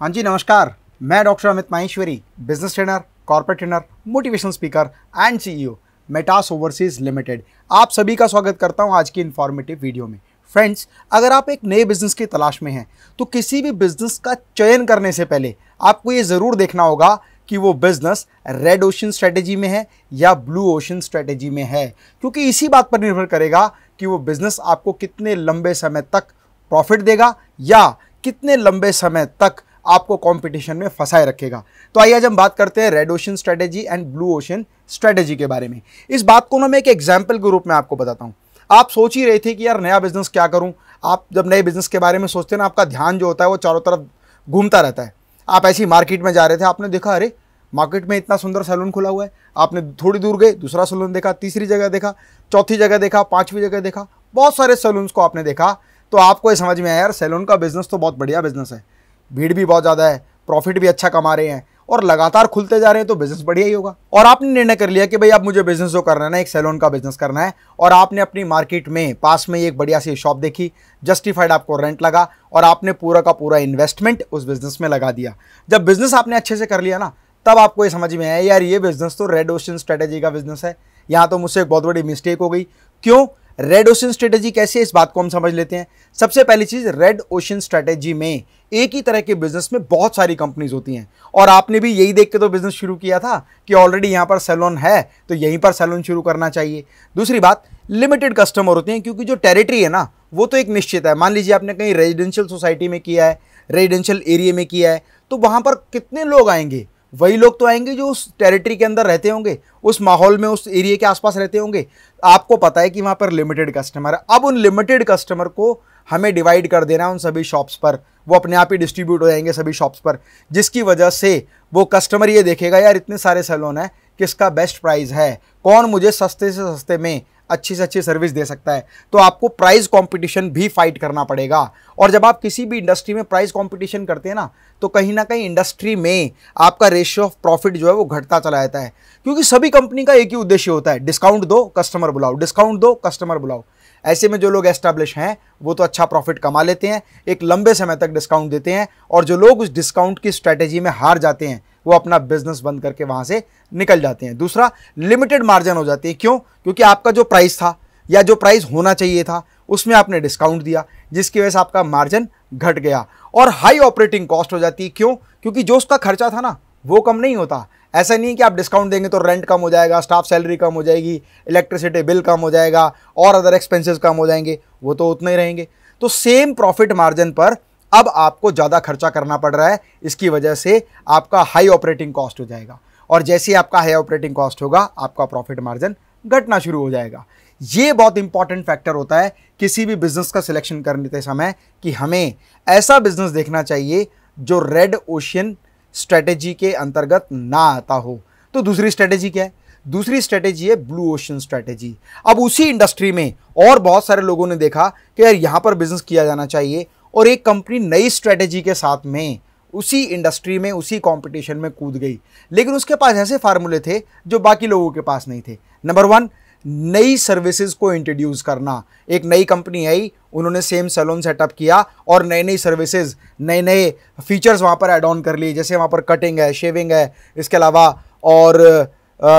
हाँ जी नमस्कार मैं doctor Amit Maheshwari business trainer corporate trainer motivation speaker and CEO Metas overseas limited आप सभी का स्वागत करता हूं आज की इन्फॉर्मेटिव वीडियो में फ्रेंड्स अगर आप एक नए बिजनेस की तलाश में हैं तो किसी भी बिजनेस का चयन करने से पहले आपको ये ज़रूर देखना होगा कि वो बिजनेस रेड ओशन स्ट्रेटेजी में है या ब्लू ओशन स्ट्रेटेजी में है क्योंकि इसी बात पर निर्भर करेगा कि वो बिजनेस आपको कितने लंबे समय तक प्रॉफिट देगा या कितने लंबे समय तक आपको कंपटीशन में फंसाए रखेगा तो आइए आज हम बात करते हैं red ocean strategy and blue ocean strategy के बारे में इस बात को ना मैं एक एग्जाम्पल के रूप में आपको बताता हूँ आप सोच ही रहे थे कि यार नया बिजनेस क्या करूँ आप जब नए बिजनेस के बारे में सोचते हैं ना आपका ध्यान जो होता है वो चारों तरफ घूमता रहता है आप ऐसी मार्केट में जा रहे थे आपने देखा अरे मार्केट में इतना सुंदर सैलून खुला हुआ है आपने थोड़ी दूर गए दूसरा सैलून देखा तीसरी जगह देखा चौथी जगह देखा पाँचवीं जगह देखा बहुत सारे सैलून्स को आपने देखा तो आपको ये समझ में आया यार सैलून का बिज़नेस तो बहुत बढ़िया बिज़नेस है भीड़ भी बहुत ज़्यादा है प्रॉफिट भी अच्छा कमा रहे हैं और लगातार खुलते जा रहे हैं तो बिज़नेस बढ़िया ही होगा और आपने निर्णय कर लिया कि भाई अब मुझे बिज़नेस जो करना है ना एक सैलून का बिज़नेस करना है और आपने अपनी मार्केट में पास में एक बढ़िया सी शॉप देखी जस्टिफाइड आपको रेंट लगा और आपने पूरा का पूरा इन्वेस्टमेंट उस बिज़नेस में लगा दिया जब बिज़नेस आपने अच्छे से कर लिया ना तब आपको ये समझ में आया यार ये बिज़नेस तो रेड ओशन स्ट्रेटेजी का बिज़नेस है यहाँ तो मुझसे एक बहुत बड़ी मिस्टेक हो गई क्यों रेड ओशन स्ट्रेटेजी कैसी है इस बात को हम समझ लेते हैं सबसे पहली चीज़ रेड ओशन स्ट्रेटेजी में एक ही तरह के बिजनेस में बहुत सारी कंपनीज होती हैं और आपने भी यही देख के तो बिजनेस शुरू किया था कि ऑलरेडी यहाँ पर सैलून है तो यहीं पर सैलून शुरू करना चाहिए दूसरी बात लिमिटेड कस्टमर होते हैं क्योंकि जो टेरिटरी है ना वो तो एक निश्चित है मान लीजिए आपने कहीं रेजिडेंशियल सोसाइटी में किया है रेजिडेंशियल एरिए में किया है तो वहाँ पर कितने लोग आएंगे वही लोग तो आएंगे जो उस टेरिटरी के अंदर रहते होंगे उस माहौल में उस एरिया के आसपास रहते होंगे आपको पता है कि वहाँ पर लिमिटेड कस्टमर है अब उन लिमिटेड कस्टमर को हमें डिवाइड कर देना है उन सभी शॉप्स पर वो अपने आप ही डिस्ट्रीब्यूट हो जाएंगे सभी शॉप्स पर जिसकी वजह से वो कस्टमर ये देखेगा यार इतने सारे सैलून हैं किसका बेस्ट प्राइस है कौन मुझे सस्ते से सस्ते में अच्छी से अच्छी सर्विस दे सकता है तो आपको प्राइस कंपटीशन भी फाइट करना पड़ेगा और जब आप किसी भी इंडस्ट्री में प्राइस कंपटीशन करते हैं ना तो कहीं ना कहीं इंडस्ट्री में आपका रेशियो ऑफ प्रॉफिट जो है वो घटता चला जाता है क्योंकि सभी कंपनी का एक ही उद्देश्य होता है डिस्काउंट दो कस्टमर बुलाओ डिस्काउंट दो कस्टमर बुलाओ ऐसे में जो लोग एस्टैब्लिश हैं वो तो अच्छा प्रॉफिट कमा लेते हैं एक लंबे समय तक डिस्काउंट देते हैं और जो लोग उस डिस्काउंट की स्ट्रैटेजी में हार जाते हैं वो अपना बिजनेस बंद करके वहाँ से निकल जाते हैं दूसरा लिमिटेड मार्जिन हो जाती है क्यों क्योंकि आपका जो प्राइस था या जो प्राइस होना चाहिए था उसमें आपने डिस्काउंट दिया जिसकी वजह से आपका मार्जिन घट गया और हाई ऑपरेटिंग कॉस्ट हो जाती है क्यों क्योंकि जो उसका खर्चा था ना वो कम नहीं होता ऐसा नहीं है कि आप डिस्काउंट देंगे तो रेंट कम हो जाएगा स्टाफ सैलरी कम हो जाएगी इलेक्ट्रिसिटी बिल कम हो जाएगा और अदर एक्सपेंसेस कम हो जाएंगे वो तो उतने ही रहेंगे तो सेम प्रॉफिट मार्जिन पर अब आपको ज़्यादा खर्चा करना पड़ रहा है इसकी वजह से आपका हाई ऑपरेटिंग कॉस्ट हो जाएगा और जैसे ही आपका हाई ऑपरेटिंग कॉस्ट होगा आपका प्रॉफिट मार्जिन घटना शुरू हो जाएगा ये बहुत इंपॉर्टेंट फैक्टर होता है किसी भी बिजनेस का सिलेक्शन करने समय कि हमें ऐसा बिजनेस देखना चाहिए जो रेड ओशियन स्ट्रेटेजी के अंतर्गत ना आता हो तो दूसरी स्ट्रेटेजी क्या है दूसरी स्ट्रेटेजी है ब्लू ओशन स्ट्रेटेजी अब उसी इंडस्ट्री में और बहुत सारे लोगों ने देखा कि यार यहाँ पर बिजनेस किया जाना चाहिए और एक कंपनी नई स्ट्रेटेजी के साथ में उसी इंडस्ट्री में उसी कंपटीशन में कूद गई लेकिन उसके पास ऐसे फार्मूले थे जो बाकी लोगों के पास नहीं थे नंबर वन नई सर्विसेज को इंट्रोड्यूस करना एक नई कंपनी आई उन्होंने सेम सैलून सेटअप किया और नए नई सर्विसेज नए नए फीचर्स वहाँ पर एड ऑन कर लिए जैसे वहाँ पर कटिंग है शेविंग है इसके अलावा और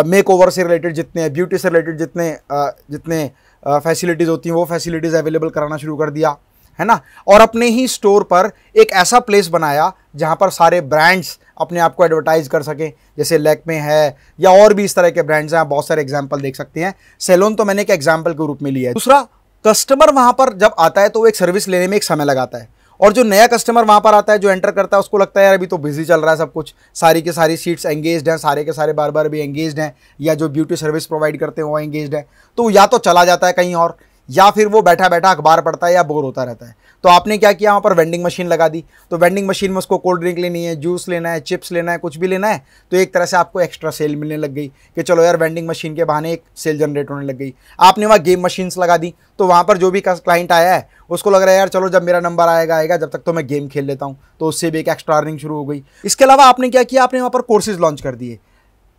मेक ओवर से रिलेटेड जितने ब्यूटी से रिलेटेड जितने uh, जितने फैसिलिटीज़ uh, होती हैं वो फैसिलिटीज़ अवेलेबल कराना शुरू कर दिया है ना और अपने ही स्टोर पर एक ऐसा प्लेस बनाया जहाँ पर सारे ब्रांड्स अपने आप को एडवर्टाइज़ कर सकें जैसे लैक में है या और भी इस तरह के ब्रांड्स हैं बहुत सारे एग्जाम्पल देख सकते हैं सेलोन तो मैंने एक एग्जाम्पल के रूप में लिया है दूसरा कस्टमर वहाँ पर जब आता है तो वो एक सर्विस लेने में एक समय लगाता है और जो नया कस्टमर वहाँ पर आता है जो एंटर करता है उसको लगता है यार अभी तो बिजी चल रहा है सब कुछ सारी के सारी सीट्स एंगेज हैं सारे के सारे बार बार भी एंगेज हैं या जो ब्यूटी सर्विस प्रोवाइड करते हैं वो एंगेज हैं तो या तो चला जाता है कहीं और या फिर वो बैठा बैठा अखबार पढ़ता है या बोर होता रहता है तो आपने क्या किया वहाँ पर वेंडिंग मशीन लगा दी तो वेंडिंग मशीन में उसको कोल्ड ड्रिंक लेनी है जूस लेना है चिप्स लेना है कुछ भी लेना है तो एक तरह से आपको एक्स्ट्रा सेल मिलने लग गई कि चलो यार वेंडिंग मशीन के बहाने एक सेल जनरेट होने लग गई आपने वहाँ गेम मशीन्स लगा दी तो वहाँ पर जो भी क्लाइंट आया है उसको लग रहा है यार चलो जब मेरा नंबर आएगा आएगा जब तक तो मैं गेम खेल लेता हूँ तो उससे भी एक एक्स्ट्रा अर्निंग शुरू हो गई इसके अलावा आपने क्या किया आपने वहाँ पर कोर्सेज लॉन्च कर दिए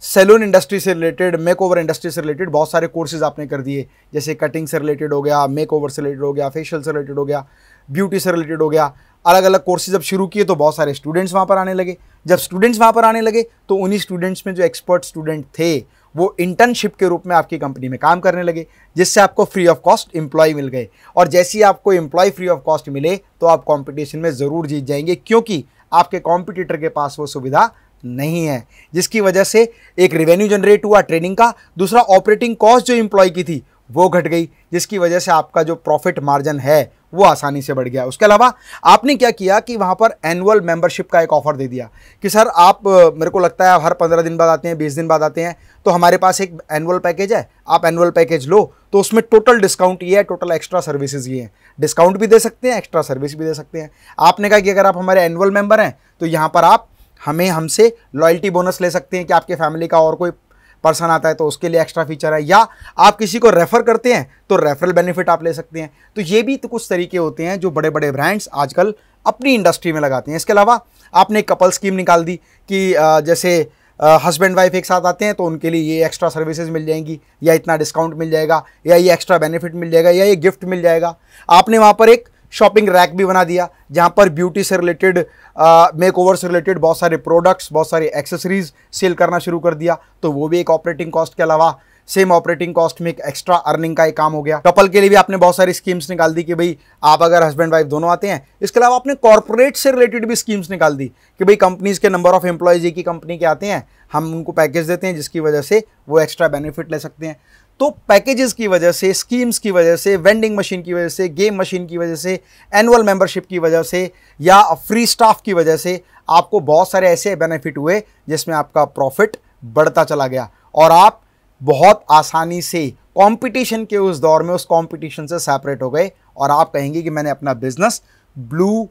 सैलून इंडस्ट्री से रिलेटेड मेक ओवर इंडस्ट्री से रिलेटेड बहुत सारे कोर्सेज आपने कर दिए जैसे कटिंग से रिलेटेड हो गया मेक ओवर से रिलेटेड हो गया फेशियल से रिलेटेड हो गया ब्यूटी से रिलेटेड हो गया अलग अलग कोर्सेज जब शुरू किए तो बहुत सारे स्टूडेंट्स वहाँ पर आने लगे जब स्टूडेंट्स वहाँ पर आने लगे तो उन्हीं स्टूडेंट्स में जो एक्सपर्ट स्टूडेंट थे वो इंटर्नशिप के रूप में आपकी कंपनी में काम करने लगे जिससे आपको फ्री ऑफ कॉस्ट एम्प्लॉय मिल गए और जैसे ही आपको एम्प्लॉय फ्री ऑफ कॉस्ट मिले तो आप कॉम्पिटिशन में ज़रूर जीत जाएंगे क्योंकि आपके कॉम्पिटिटर के पास वो सुविधा नहीं है जिसकी वजह से एक रेवेन्यू जनरेट हुआ ट्रेनिंग का दूसरा ऑपरेटिंग कॉस्ट जो इम्प्लॉय की थी वो घट गई जिसकी वजह से आपका जो प्रॉफिट मार्जिन है वो आसानी से बढ़ गया उसके अलावा आपने क्या किया कि वहाँ पर एनुअल मेंबरशिप का एक ऑफ़र दे दिया कि सर आप मेरे को लगता है हर पंद्रह दिन बाद आते हैं बीस दिन बाद आते हैं तो हमारे पास एक एनुअल पैकेज है आप एनुअल पैकेज लो तो उसमें टोटल डिस्काउंट ये है टोटल एक्स्ट्रा सर्विसेज ये हैं डिस्काउंट भी दे सकते हैं एक्स्ट्रा सर्विस भी दे सकते हैं आपने कहा कि अगर आप हमारे एनुअल मेंबर हैं तो यहाँ पर आप हमें हमसे लॉयल्टी बोनस ले सकते हैं कि आपके फैमिली का और कोई पर्सन आता है तो उसके लिए एक्स्ट्रा फीचर है या आप किसी को रेफ़र करते हैं तो रेफरल बेनिफिट आप ले सकते हैं तो ये भी तो कुछ तरीके होते हैं जो बड़े बड़े ब्रांड्स आजकल अपनी इंडस्ट्री में लगाते हैं इसके अलावा आपने कपल स्कीम निकाल दी कि जैसे हस्बैंड वाइफ एक साथ आते हैं तो उनके लिए ये एक्स्ट्रा सर्विसेज मिल जाएंगी या इतना डिस्काउंट मिल जाएगा या ये एक्स्ट्रा बेनिफिट मिल जाएगा या ये गिफ्ट मिल जाएगा आपने वहाँ पर एक शॉपिंग रैक भी बना दिया जहाँ पर ब्यूटी से रिलेटेड मेक ओवर से रिलेटेड बहुत सारे प्रोडक्ट्स बहुत सारे एक्सेसरीज सेल करना शुरू कर दिया तो वो भी एक ऑपरेटिंग कॉस्ट के अलावा सेम ऑपरेटिंग कॉस्ट में एक एक्स्ट्रा अर्निंग का एक काम हो गया कपल के लिए भी आपने बहुत सारी स्कीम्स निकाल दी कि भाई आप अगर हस्बैंड वाइफ दोनों आते हैं इसके अलावा आपने कॉर्पोरेट से रिलेटेड भी स्कीम्स निकाल दी कि भाई कंपनीज के नंबर ऑफ एम्प्लॉयज एक ही कंपनी के आते हैं हम उनको पैकेज देते हैं जिसकी वजह से वो एक्स्ट्रा बेनिफिट ले सकते हैं तो पैकेजेस की वजह से स्कीम्स की वजह से वेंडिंग मशीन की वजह से गेम मशीन की वजह से एनुअल मेंबरशिप की वजह से या फ्री स्टाफ की वजह से आपको बहुत सारे ऐसे बेनिफिट हुए जिसमें आपका प्रॉफिट बढ़ता चला गया और आप बहुत आसानी से कंपटीशन के उस दौर में उस कंपटीशन से सेपरेट हो गए और आप कहेंगे कि मैंने अपना बिजनेस ब्लू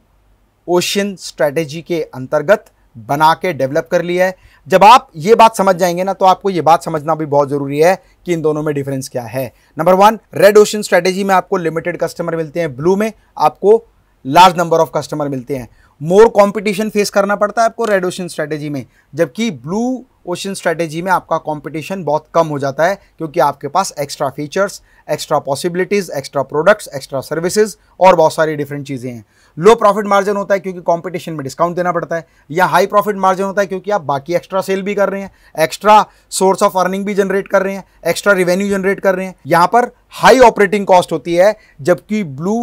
ओशन स्ट्रेटेजी के अंतर्गत बना के डेवलप कर लिया है जब आप ये बात समझ जाएंगे ना तो आपको ये बात समझना भी बहुत ज़रूरी है कि इन दोनों में डिफरेंस क्या है number one red ocean strategy में आपको लिमिटेड कस्टमर मिलते हैं ब्लू में आपको लार्ज नंबर ऑफ कस्टमर मिलते हैं मोर कंपटीशन फेस करना पड़ता है आपको रेड ओशन स्ट्रैटेजी में जबकि ब्लू ओशन स्ट्रेटेजी में आपका कंपटीशन बहुत कम हो जाता है क्योंकि आपके पास extra features extra possibilities extra products extra services और बहुत सारी डिफरेंट चीज़ें हैं लो प्रॉफिट मार्जिन होता है क्योंकि कंपटीशन में डिस्काउंट देना पड़ता है या हाई प्रॉफिट मार्जिन होता है क्योंकि आप बाकी एक्स्ट्रा सेल भी कर रहे हैं एक्स्ट्रा सोर्स ऑफ अर्निंग भी जनरेट कर रहे हैं एक्स्ट्रा रिवेन्यू जनरेट कर रहे हैं यहाँ पर हाई ऑपरेटिंग कॉस्ट होती है जबकि ब्लू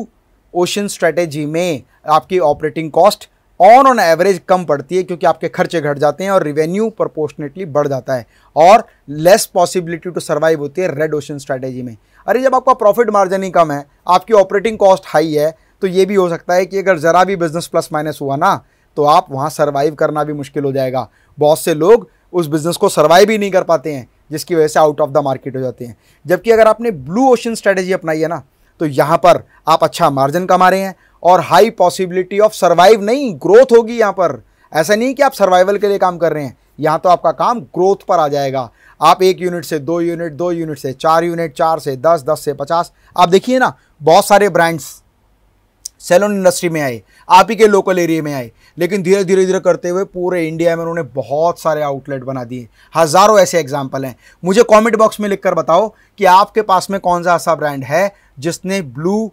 ओशन स्ट्रेटेजी में आपकी operating cost on on average कम पड़ती है क्योंकि आपके खर्चे घट जाते हैं और रिवेन्यू प्रपोर्शनेटली बढ़ जाता है और लेस पॉसिबिलिटी टू सर्वाइव होती है रेड ओशन स्ट्रैटेजी में अरे जब आपका प्रॉफिट मार्जिन ही कम है आपकी ऑपरेटिंग कॉस्ट हाई है तो ये भी हो सकता है कि अगर ज़रा भी बिजनेस प्लस माइनस हुआ ना तो आप वहाँ सर्वाइव करना भी मुश्किल हो जाएगा बहुत से लोग उस बिज़नेस को सर्वाइव ही नहीं कर पाते हैं जिसकी वजह से आउट ऑफ द मार्केट हो जाते हैं जबकि अगर आपने ब्लू ओशन स्ट्रैटेजी अपनाई है ना तो यहाँ पर आप अच्छा मार्जिन कमा रहे हैं और हाई पॉसिबिलिटी ऑफ सर्वाइव नहीं ग्रोथ होगी यहाँ पर ऐसा नहीं कि आप सर्वाइवल के लिए काम कर रहे हैं यहाँ तो आपका काम ग्रोथ पर आ जाएगा आप एक यूनिट से दो यूनिट दो यूनिट से चार यूनिट चार से दस दस से पचास आप देखिए ना बहुत सारे ब्रांड्स सैलून इंडस्ट्री में आए आप ही के लोकल एरिया में आए लेकिन धीरे धीरे धीरे करते हुए पूरे इंडिया में उन्होंने बहुत सारे आउटलेट बना दिए हज़ारों ऐसे एग्जाम्पल हैं मुझे कमेंट बॉक्स में लिखकर बताओ कि आपके पास में कौन सा ऐसा ब्रांड है जिसने ब्लू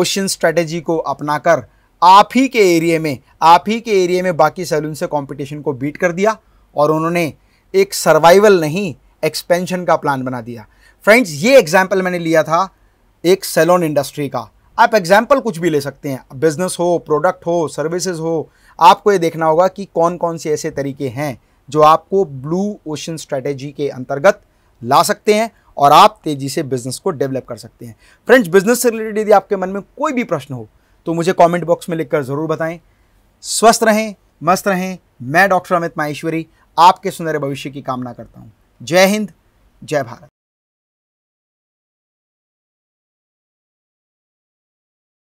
ओशन स्ट्रेटजी को अपनाकर आप ही के एरिए में आप ही के एरिए में बाकी सैलून से कंपटीशन को बीट कर दिया और उन्होंने एक सर्वाइवल नहीं एक्सपेंशन का प्लान बना दिया फ्रेंड्स ये एग्जाम्पल मैंने लिया था एक सैलून इंडस्ट्री का आप एग्जाम्पल कुछ भी ले सकते हैं बिजनेस हो प्रोडक्ट हो सर्विसेज हो आपको ये देखना होगा कि कौन कौन से ऐसे तरीके हैं जो आपको ब्लू ओशन स्ट्रेटेजी के अंतर्गत ला सकते हैं और आप तेज़ी से बिज़नेस को डेवलप कर सकते हैं फ्रेंड्स बिज़नेस से रिलेटेड यदि आपके मन में कोई भी प्रश्न हो तो मुझे कमेंट बॉक्स में लिखकर ज़रूर बताएं स्वस्थ रहें मस्त रहें मैं डॉक्टर अमित माहेश्वरी आपके सुनहरे भविष्य की कामना करता हूँ जय हिंद जय भारत